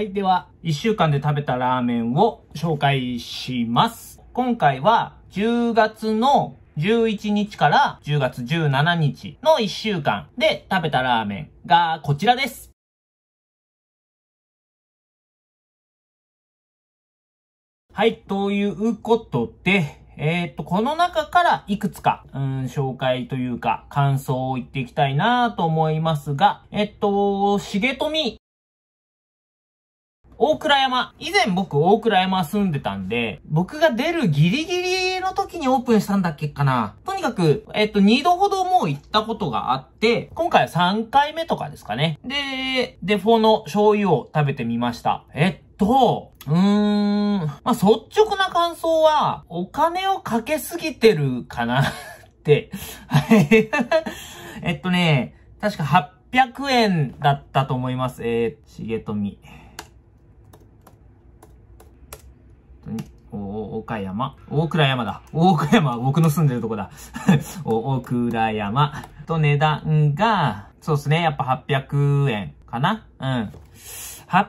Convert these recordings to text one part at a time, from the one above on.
はい、では、1週間で食べたラーメンを紹介します。今回は、10月の11日から10月17日の1週間で食べたラーメンがこちらです。はい、ということで、えっ、と、この中からいくつか、うん、紹介というか、感想を言っていきたいなと思いますが、えっと、重富大倉山。以前僕大倉山住んでたんで、僕が出るギリギリの時にオープンしたんだっけかな。とにかく、えっと、2度ほどもう行ったことがあって、今回は3回目とかですかね。で、デフォの醤油を食べてみました。えっと、うーん、まあ、率直な感想は、お金をかけすぎてるかなって。えっとね、確か800円だったと思います。えー、重富。お、お、岡山大倉山だ。大倉山は僕の住んでるとこだ。大倉山と値段が、そうですね、やっぱ800円かなうん。800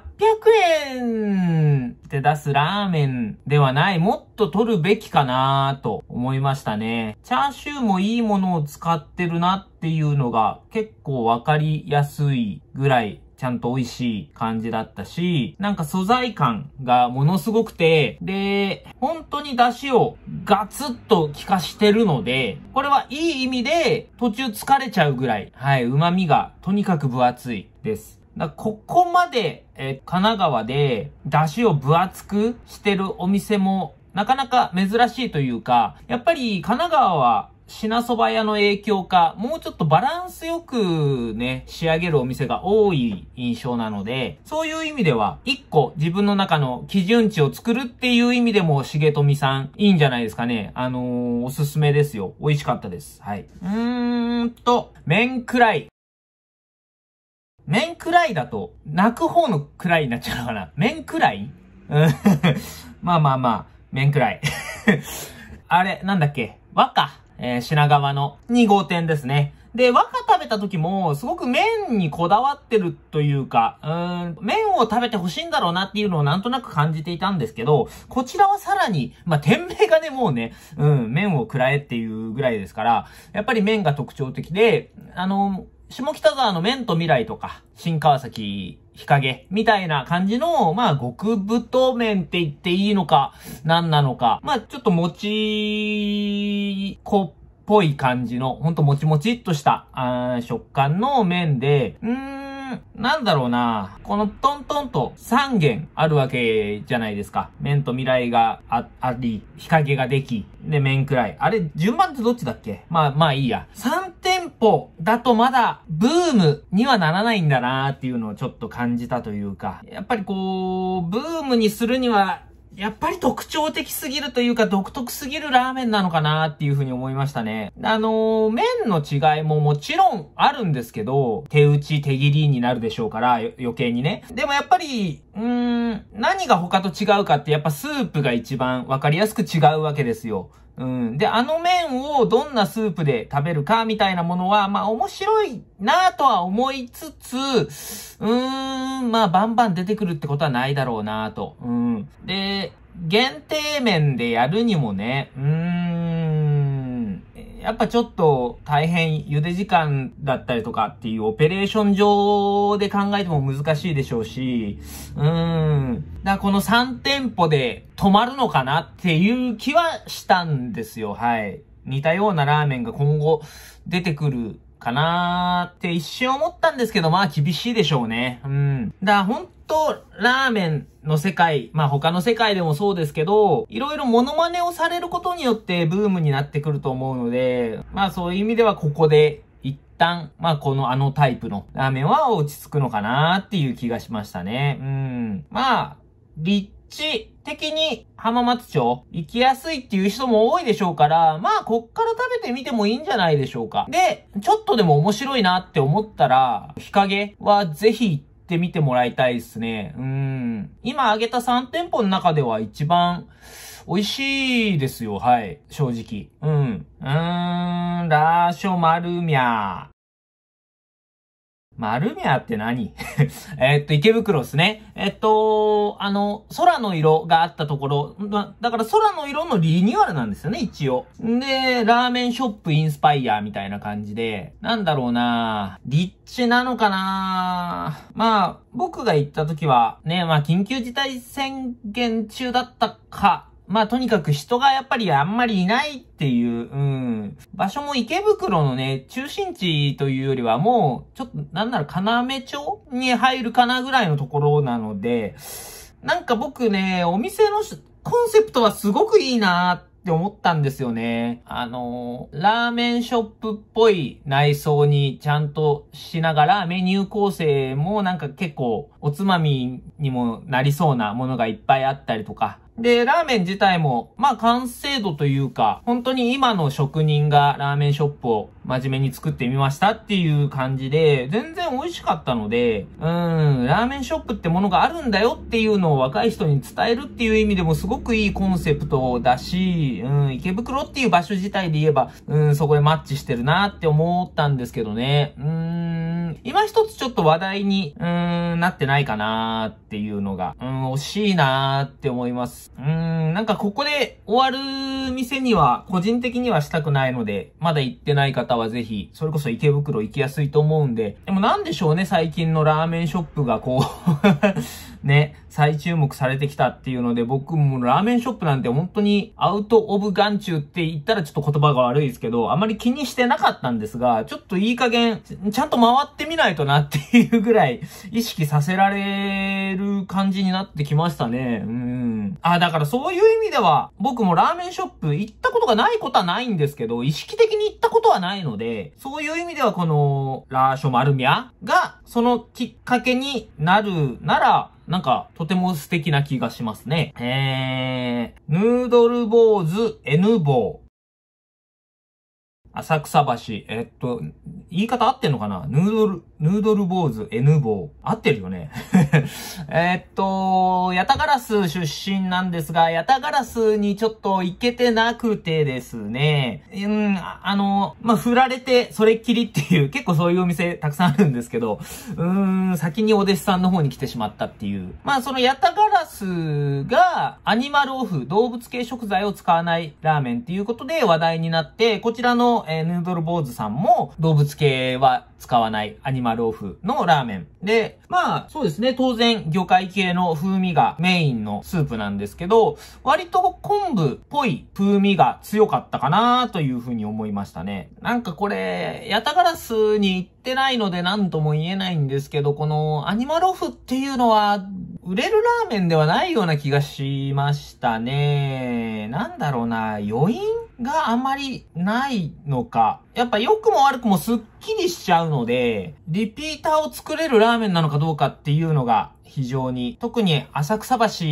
円って出すラーメンではない、もっと取るべきかなと思いましたね。チャーシューもいいものを使ってるなっていうのが結構わかりやすいぐらいちゃんと美味しい感じだったし、なんか素材感がものすごくて、で、本当に出汁をガツッと効かしてるので、これはいい意味で途中疲れちゃうぐらい、はい、旨味がとにかく分厚いです。だここまで、え神奈川で出汁を分厚くしてるお店もなかなか珍しいというか、やっぱり神奈川は品そば屋の影響か、もうちょっとバランスよくね、仕上げるお店が多い印象なので、そういう意味では、一個自分の中の基準値を作るっていう意味でも、重富さん、いいんじゃないですかね。あのー、おすすめですよ。美味しかったです。はい。うーんと、麺くらい。麺くらいだと、泣く方のくらいになっちゃうのかな。麺くらい まあまあまあ、麺くらい あれ、なんだっけ和歌。えー、品川の2号店ですね。で、和歌食べた時も、すごく麺にこだわってるというか、うん、麺を食べて欲しいんだろうなっていうのをなんとなく感じていたんですけど、こちらはさらに、まあ、店名がね、もうね、うん、麺を喰らえっていうぐらいですから、やっぱり麺が特徴的で、あの、下北沢の麺と未来とか、新川崎日陰みたいな感じの、まあ、極太麺って言っていいのか、何なのか。まあ、ちょっと餅、こっぽい感じの、ほんともちもちっとした、あ食感の麺で、うーん、なんだろうな。このトントンと3軒あるわけじゃないですか。面と未来がああり、日陰ができ、で、面くらい。あれ、順番ってどっちだっけまあ、まあいいや。3点店舗だとまだブームにはならないんだなっていうのをちょっと感じたというか、やっぱりこう、ブームにするには、やっぱり特徴的すぎるというか独特すぎるラーメンなのかなっていうふうに思いましたね。あのー、麺の違いももちろんあるんですけど、手打ち手切りになるでしょうから、余計にね。でもやっぱり、うーん、何が他と違うかってやっぱスープが一番わかりやすく違うわけですよ。うん。で、あの麺をどんなスープで食べるかみたいなものは、まあ面白いなとは思いつつ、うーん、まあバンバン出てくるってことはないだろうなと。うん。で、限定麺でやるにもね、うん、やっぱちょっと大変茹で時間だったりとかっていうオペレーション上で考えても難しいでしょうし、うん。だからこの3店舗で止まるのかなっていう気はしたんですよ、はい。似たようなラーメンが今後出てくるかなーって一瞬思ったんですけど、まあ厳しいでしょうね。うん。だから本とラーメンの世界、まあ他の世界でもそうですけど、いろいろモノマネをされることによってブームになってくると思うので、まあそういう意味ではここで一旦、まあこのあのタイプのラーメンは落ち着くのかなっていう気がしましたね。うん。まあ、立地的に浜松町行きやすいっていう人も多いでしょうから、まあこっから食べてみてもいいんじゃないでしょうか。で、ちょっとでも面白いなって思ったら、日陰はぜひ行ってってみてもらいたいですね。うん。今挙げた3店舗の中では一番美味しいですよ。はい。正直。うん。うーん、ラーショマルミャー。マルミアって何 えっと、池袋ですね。えっと、あの、空の色があったところ、ま、だから空の色のリニューアルなんですよね、一応。で、ラーメンショップインスパイアみたいな感じで、なんだろうな立地なのかなまあ、僕が行った時は、ね、まあ、緊急事態宣言中だったか、まあとにかく人がやっぱりあんまりいないっていう、うん。場所も池袋のね、中心地というよりはもう、ちょっとなんなら要町に入るかなぐらいのところなので、なんか僕ね、お店のコンセプトはすごくいいなって思ったんですよね。あのー、ラーメンショップっぽい内装にちゃんとしながら、メニュー構成もなんか結構おつまみにもなりそうなものがいっぱいあったりとか。で、ラーメン自体も、まあ完成度というか、本当に今の職人がラーメンショップを真面目に作ってみましたっていう感じで、全然美味しかったので、うん、ラーメンショップってものがあるんだよっていうのを若い人に伝えるっていう意味でもすごくいいコンセプトだし、うん、池袋っていう場所自体で言えば、うん、そこでマッチしてるなって思ったんですけどね。うん、今一つちょっと話題に、うん、なってないないかなーっていうのが、うん、惜しいなーって思います。うん、なんかここで終わる店には、個人的にはしたくないので、まだ行ってない方はぜひ、それこそ池袋行きやすいと思うんで、でもなんでしょうね、最近のラーメンショップがこうね、再注目されてきたっていうので、僕もラーメンショップなんて本当にアウトオブ眼中って言ったらちょっと言葉が悪いですけど、あまり気にしてなかったんですが、ちょっといい加減、ちゃんと回ってみないとなっていうぐらい意識させられる感じになってきましたね。うん。あ、だからそういう意味では、僕もラーメンショップ行ったことがないことはないんですけど、意識的に行ったことはないので、そういう意味ではこの、ラーショマルミャが、そのきっかけになるなら、なんか、とても素敵な気がしますね。えー、ヌードル坊主 N 坊。浅草橋。えっと、言い方合ってんのかなヌードル、ヌードル坊主、N 坊。合ってるよね えっと、ヤタガラス出身なんですが、ヤタガラスにちょっと行けてなくてですね、うん、あの、まあ、振られて、それっきりっていう、結構そういうお店たくさんあるんですけど、うーん、先にお弟子さんの方に来てしまったっていう。まあ、そのヤタガラスが、アニマルオフ、動物系食材を使わないラーメンっていうことで話題になって、こちらの、えー、ヌードル坊主さんも、動物系は使わないアニマルマロー風のラーメン。で、まあ、そうですね、当然、魚介系の風味がメインのスープなんですけど、割と昆布っぽい風味が強かったかなというふうに思いましたね。なんかこれ、ヤタガラスに行ってないので何とも言えないんですけど、このアニマロフっていうのは、売れるラーメンではないような気がしましたね。なんだろうな、余韻があまりないのか。やっぱ良くも悪くもスッキリしちゃうので、リピーターを作れるラーメンなのかどうかっていうのが非常に、特に浅草橋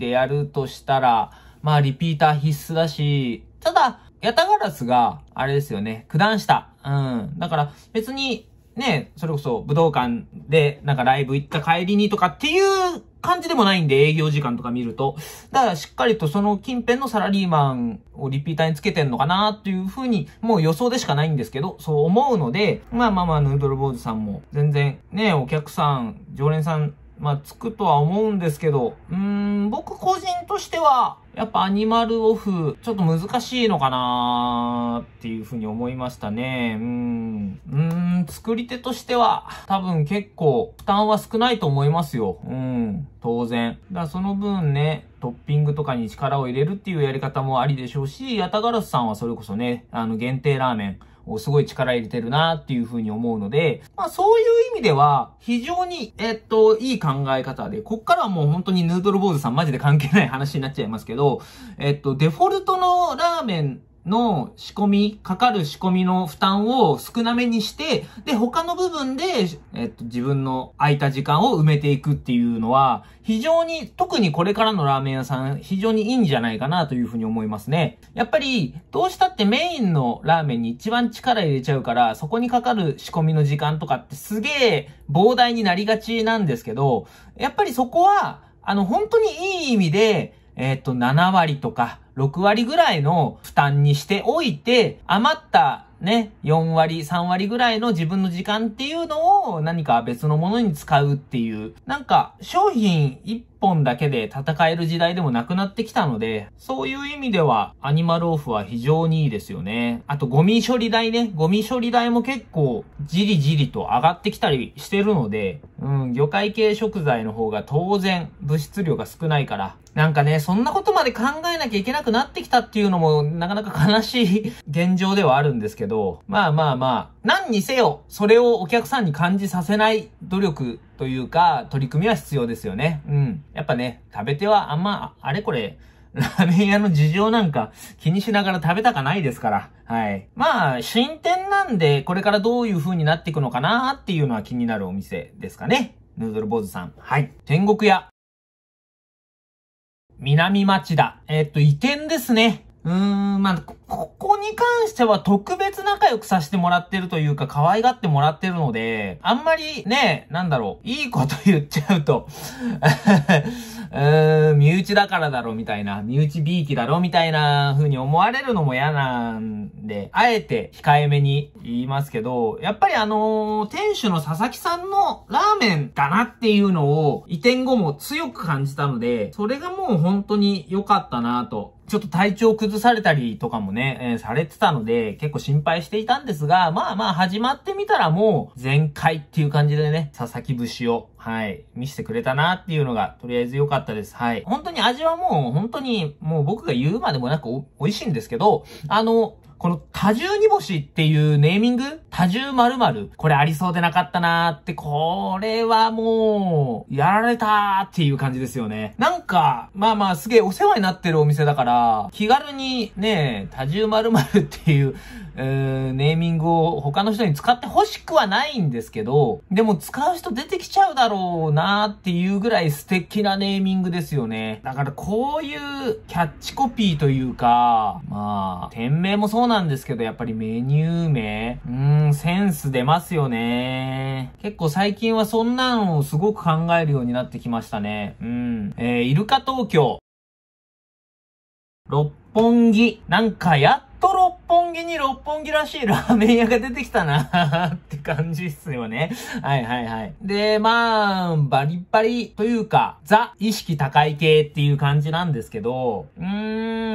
でやるとしたら、まあリピーター必須だし、ただ、ヤタガラスが、あれですよね、九段下。うん。だから、別に、ね、それこそ武道館でなんかライブ行った帰りにとかっていう感じでもないんで、営業時間とか見ると。だからしっかりとその近辺のサラリーマンをリピーターにつけてんのかなっていうふうに、もう予想でしかないんですけど、そう思うので、まあまあまあ、ヌードル坊主さんも全然ね、お客さん、常連さん、まあつくとは思うんですけど、うーん、僕個人としては、やっぱアニマルオフ、ちょっと難しいのかなーっていうふうに思いましたね。うん。うん、作り手としては、多分結構負担は少ないと思いますよ。うん、当然。だからその分ね、トッピングとかに力を入れるっていうやり方もありでしょうし、ヤタガラスさんはそれこそね、あの限定ラーメン。すごい力入れてるなっていうふうに思うので、まあそういう意味では、非常に、えっと、いい考え方で、こっからはもう本当にヌードル坊主さんマジで関係ない話になっちゃいますけど、えっと、デフォルトのラーメンの仕込み、かかる仕込みの負担を少なめにして、で、他の部分で、えっと、自分の空いた時間を埋めていくっていうのは、非常に、特にこれからのラーメン屋さん、非常にいいんじゃないかなというふうに思いますね。やっぱり、どうしたってメインのラーメンに一番力入れちゃうから、そこにかかる仕込みの時間とかってすげえ膨大になりがちなんですけど、やっぱりそこは、あの、本当にいい意味で、えっ、ー、と、7割とか6割ぐらいの負担にしておいて、余ったね、4割、3割ぐらいの自分の時間っていうのを何か別のものに使うっていう、なんか商品い本だけで戦える時代でもなくなってきたので、そういう意味ではアニマルオフは非常にいいですよね。あとゴミ処理代ね、ゴミ処理代も結構じりじりと上がってきたりしてるので、うん、魚介系食材の方が当然物質量が少ないから、なんかね、そんなことまで考えなきゃいけなくなってきたっていうのも、なかなか悲しい 現状ではあるんですけど、まあまあまあ、何にせよ、それをお客さんに感じさせない努力というか、取り組みは必要ですよね。うん。やっぱね、食べてはあんま、あれこれ、ラーメン屋の事情なんか気にしながら食べたかないですから。はい。まあ、新店なんで、これからどういう風になっていくのかなっていうのは気になるお店ですかね。ヌードル坊主さん。はい。天国屋。南町田。えっと、移転ですね。うーん、まあ、ここに関しては特別仲良くさせてもらってるというか、可愛がってもらってるので、あんまりね、なんだろう、いいこと言っちゃうと うーん、身内だからだろ、みたいな、身内びいきだろ、みたいな風に思われるのも嫌なんで、あえて控えめに言いますけど、やっぱりあのー、店主の佐々木さんのラーメンだなっていうのを移転後も強く感じたので、それがもう本当に良かったなとちょっと体調崩されたりとかもね、えー、されてたので、結構心配していたんですが、まあまあ始まってみたらもう全開っていう感じでね、佐々木節を、はい、見せてくれたなっていうのが、とりあえず良かったです。はい。本当に味はもう、本当に、もう僕が言うまでもなく美味しいんですけど、あの、この多重煮干しっていうネーミング多重〇〇これありそうでなかったなーって、これはもう、やられたーっていう感じですよね。なんか、まあまあすげえお世話になってるお店だから、気軽にね、多重〇〇っていうネーミングを他の人に使って欲しくはないんですけど、でも使う人出てきちゃうだろうなっていうぐらい素敵なネーミングですよね。だからこういうキャッチコピーというか、まあ、店名もそうなんですけど、やっぱりメニュー名、うーん、センス出ますよね。結構最近はそんなのをすごく考えるようになってきましたね。うん。えー、イルカ東京。六本木。なんかやっと六本木に六本木らしいラーメン屋が出てきたなって感じっすよね。はいはいはい。で、まあ、バリバリというか、ザ、意識高い系っていう感じなんですけど、うー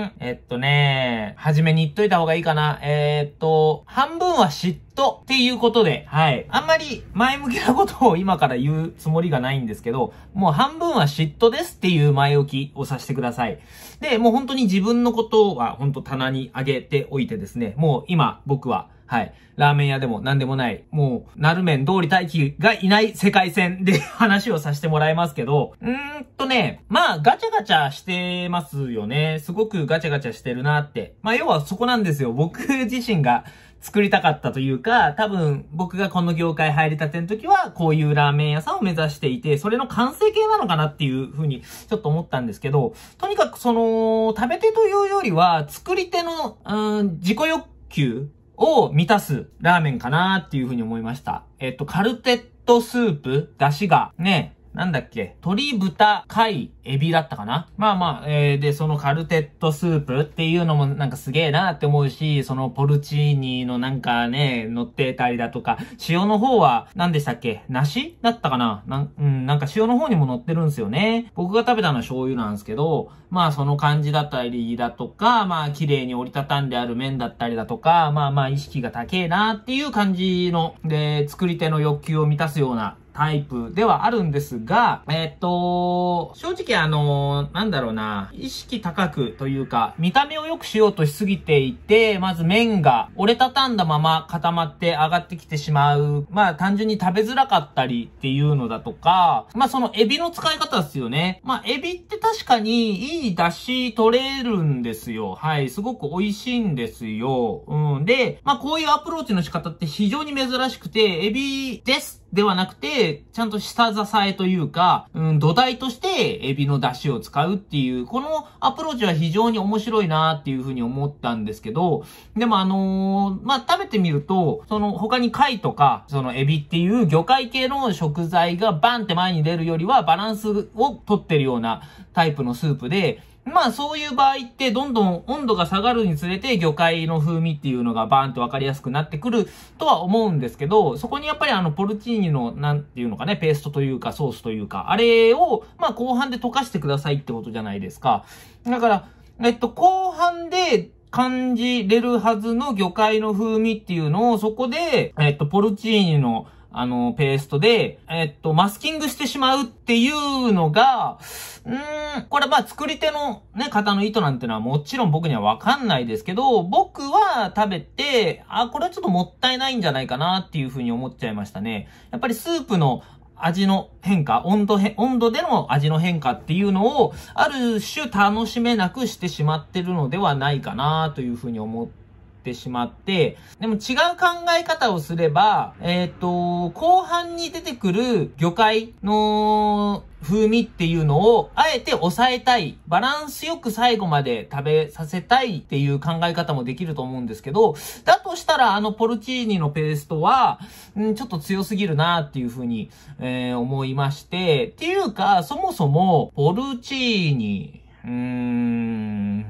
ん、えっとね、はじめに言っといた方がいいかな。えー、っと、半分は知ってと、っていうことで、はい。あんまり前向きなことを今から言うつもりがないんですけど、もう半分は嫉妬ですっていう前置きをさせてください。で、もう本当に自分のことは本当棚に上げておいてですね、もう今僕は、はい。ラーメン屋でも何でもない、もう、なるめん通り待機がいない世界線で話をさせてもらいますけど、うーんとね、まあ、ガチャガチャしてますよね。すごくガチャガチャしてるなって。まあ、要はそこなんですよ。僕自身が、作りたかったというか、多分僕がこの業界入りたての時は、こういうラーメン屋さんを目指していて、それの完成形なのかなっていうふうにちょっと思ったんですけど、とにかくその、食べ手というよりは、作り手の、うん、自己欲求を満たすラーメンかなっていうふうに思いました。えっと、カルテットスープ、出汁がね、なんだっけ、鶏豚貝エビだったかなまあまあ、えー、で、そのカルテットスープっていうのもなんかすげえなって思うし、そのポルチーニのなんかね、乗ってたりだとか、塩の方は何でしたっけ梨だったかななん、うん、なんか塩の方にも乗ってるんすよね。僕が食べたのは醤油なんですけど、まあその感じだったりだとか、まあ綺麗に折りたたんである麺だったりだとか、まあまあ意識が高えなっていう感じの、で、作り手の欲求を満たすようなタイプではあるんですが、えー、っと、正直あのー、なんだろうな、意識高くというか、見た目を良くしようとしすぎていて、まず麺が折れたたんだまま固まって上がってきてしまう。まあ単純に食べづらかったりっていうのだとか、まあそのエビの使い方ですよね。まあエビって確かにいい出汁取れるんですよ。はい、すごく美味しいんですよ。うん。で、まあこういうアプローチの仕方って非常に珍しくて、エビですではなくて、ちゃんと下支えというか、うん、土台としてエビの出汁を使うっていう、このアプローチは非常に面白いなっていうふうに思ったんですけど、でもあのー、まあ、食べてみると、その他に貝とか、そのエビっていう魚介系の食材がバンって前に出るよりはバランスをとってるようなタイプのスープで、まあそういう場合ってどんどん温度が下がるにつれて魚介の風味っていうのがバーンとわかりやすくなってくるとは思うんですけど、そこにやっぱりあのポルチーニのなんていうのかね、ペーストというかソースというか、あれをまあ後半で溶かしてくださいってことじゃないですか。だから、えっと後半で感じれるはずの魚介の風味っていうのをそこで、えっとポルチーニのあの、ペーストで、えっと、マスキングしてしまうっていうのが、うーん、これまあ作り手のね、方の意図なんてのはもちろん僕にはわかんないですけど、僕は食べて、あ、これはちょっともったいないんじゃないかなっていうふうに思っちゃいましたね。やっぱりスープの味の変化、温度へ、温度での味の変化っていうのを、ある種楽しめなくしてしまってるのではないかなというふうに思って、ってしまって、でも違う考え方をすれば、えっ、ー、と、後半に出てくる魚介の風味っていうのを、あえて抑えたい。バランスよく最後まで食べさせたいっていう考え方もできると思うんですけど、だとしたらあのポルチーニのペーストは、んちょっと強すぎるなっていうふうに、えー、思いまして、っていうか、そもそも、ポルチーニ、うーん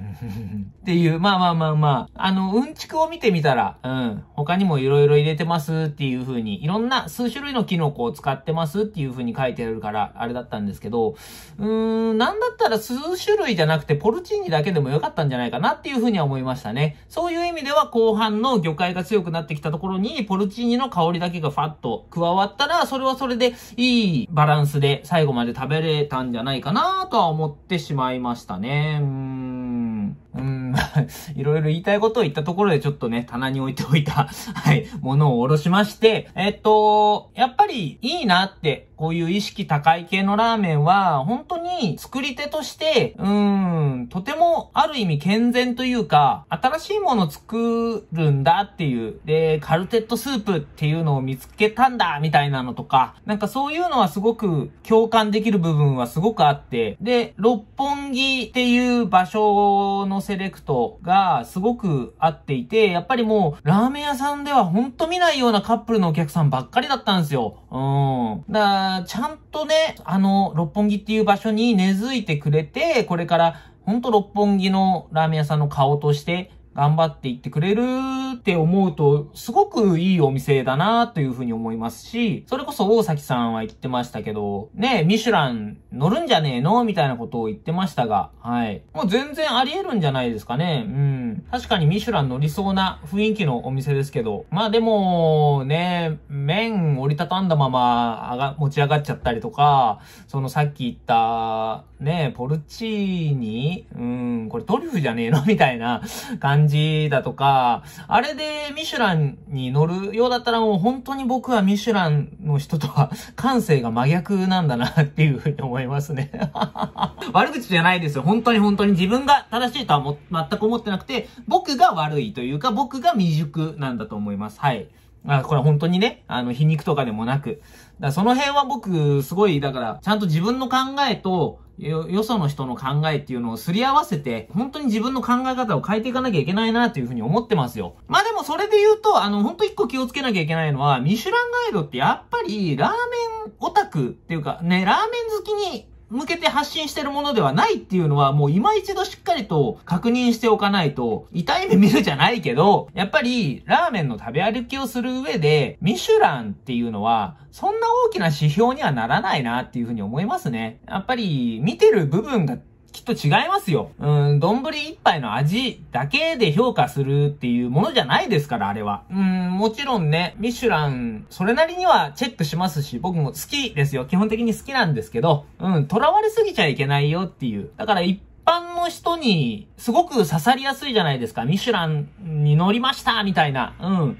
っていう、まあまあまあまあ、あの、うんちくを見てみたら、うん、他にもいろいろ入れてますっていう風に、いろんな数種類のキノコを使ってますっていう風に書いてあるから、あれだったんですけど、うーん、なんだったら数種類じゃなくてポルチーニだけでもよかったんじゃないかなっていう風には思いましたね。そういう意味では後半の魚介が強くなってきたところに、ポルチーニの香りだけがファッと加わったら、それはそれでいいバランスで最後まで食べれたんじゃないかなとは思ってしまいました。ましたね。うん。うん、いろいろ言いたいことを言ったところでちょっとね、棚に置いておいた はい、ものを下ろしまして、えっと、やっぱりいいなって、こういう意識高い系のラーメンは、本当に作り手として、うん、とてもある意味健全というか、新しいものを作るんだっていう、で、カルテットスープっていうのを見つけたんだ、みたいなのとか、なんかそういうのはすごく共感できる部分はすごくあって、で、六本木っていう場所のセレクトがすごく合っていて、やっぱりもう、ラーメン屋さんではほんと見ないようなカップルのお客さんばっかりだったんですよ。うん。だから、ちゃんとね、あの、六本木っていう場所に根付いてくれて、これから、ほんと六本木のラーメン屋さんの顔として頑張っていってくれるって思うと、すごくいいお店だなというふうに思いますし、それこそ大崎さんは言ってましたけど、ね、ミシュラン乗るんじゃねえのみたいなことを言ってましたが、はい。もう全然あり得るんじゃないですかね。うん。確かにミシュラン乗りそうな雰囲気のお店ですけど、まあでも、ね、麺折りたたんだまま、あが、持ち上がっちゃったりとか、そのさっき言った、ね、ポルチーニうん、これトリュフじゃねえのみたいな感じだとか、ああれでミシュランに乗るようだったらもう本当に僕はミシュランの人とは 感性が真逆なんだなっていうふうに思いますね 悪口じゃないですよ。本当に本当に自分が正しいとはも全く思ってなくて、僕が悪いというか僕が未熟なんだと思います。はい。あこれ本当にね、あの、皮肉とかでもなく。だその辺は僕、すごい、だから、ちゃんと自分の考えと、よ、よその人の考えっていうのをすり合わせて、本当に自分の考え方を変えていかなきゃいけないなというふうに思ってますよ。まあでもそれで言うと、あの、本当一個気をつけなきゃいけないのは、ミシュランガイドってやっぱり、ラーメンオタクっていうか、ね、ラーメン好きに向けて発信してるものではないっていうのは、もう今一度しっかりと確認しておかないと、痛い目見るじゃないけど、やっぱり、ラーメンの食べ歩きをする上で、ミシュランっていうのは、そんな大きな指標にはならないなっていうふうに思いますね。やっぱり、見てる部分がきっと違いますよ。うん、丼一杯の味だけで評価するっていうものじゃないですから、あれは。うん、もちろんね、ミシュラン、それなりにはチェックしますし、僕も好きですよ。基本的に好きなんですけど、うん、囚われすぎちゃいけないよっていう。だから一般の人にすごく刺さりやすいじゃないですか。ミシュランに乗りましたみたいな。うん。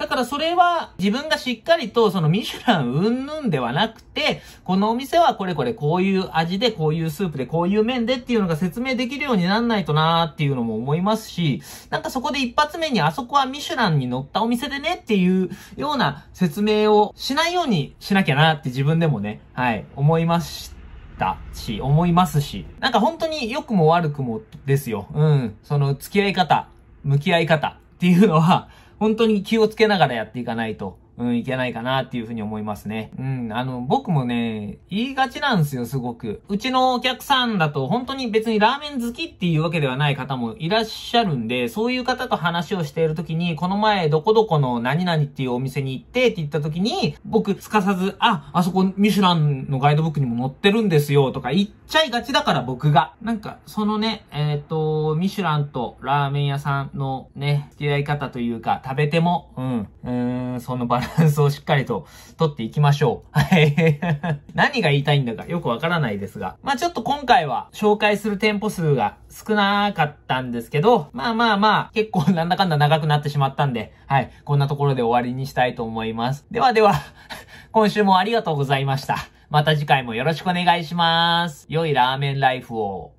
だからそれは自分がしっかりとそのミシュランうんぬんではなくて、このお店はこれこれこういう味でこういうスープでこういう麺でっていうのが説明できるようになんないとなーっていうのも思いますし、なんかそこで一発目にあそこはミシュランに乗ったお店でねっていうような説明をしないようにしなきゃなって自分でもね、はい、思いました。たし、思いますし、なんか本当に良くも悪くもですよ。うん。その付き合い方、向き合い方っていうのは、本当に気をつけながらやっていかないとうん、いけないかなっていうふうに思いますね。うん、あの、僕もね、言いがちなんですよ、すごく。うちのお客さんだと、本当に別にラーメン好きっていうわけではない方もいらっしゃるんで、そういう方と話をしているときに、この前、どこどこの何々っていうお店に行ってって言ったときに、僕、すかさず、あ、あそこ、ミシュランのガイドブックにも載ってるんですよ、とか言っちゃいがちだから、僕が。なんか、そのね、えっ、ー、と、ミシュランとラーメン屋さんのね、付き合い方というか、食べても、うん、うん、そのバラランスをしっかりと取っていきましょう。はい。何が言いたいんだかよくわからないですが。まあちょっと今回は紹介する店舗数が少なかったんですけど、まあまあまあ、結構なんだかんだ長くなってしまったんで、はい。こんなところで終わりにしたいと思います。ではでは、今週もありがとうございました。また次回もよろしくお願いします。良いラーメンライフを。